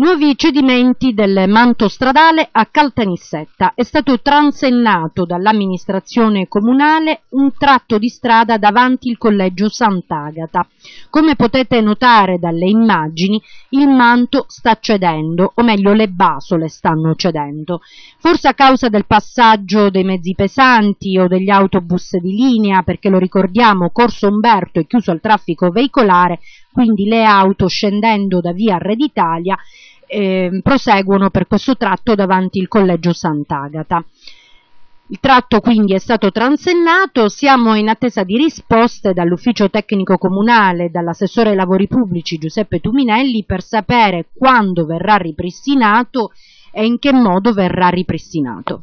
Nuovi cedimenti del manto stradale a Caltanissetta. È stato transennato dall'amministrazione comunale un tratto di strada davanti il collegio Sant'Agata. Come potete notare dalle immagini, il manto sta cedendo, o meglio le basole stanno cedendo. Forse a causa del passaggio dei mezzi pesanti o degli autobus di linea, perché lo ricordiamo, Corso Umberto è chiuso al traffico veicolare, quindi le auto scendendo da via Reditalia eh, proseguono per questo tratto davanti il collegio Sant'Agata. Il tratto quindi è stato transennato, siamo in attesa di risposte dall'ufficio tecnico comunale, e dall'assessore ai lavori pubblici Giuseppe Tuminelli per sapere quando verrà ripristinato e in che modo verrà ripristinato.